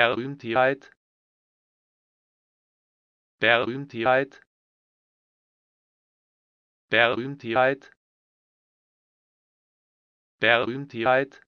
Berühmtheit Berühmtheit Berühmtheit Berühmtheit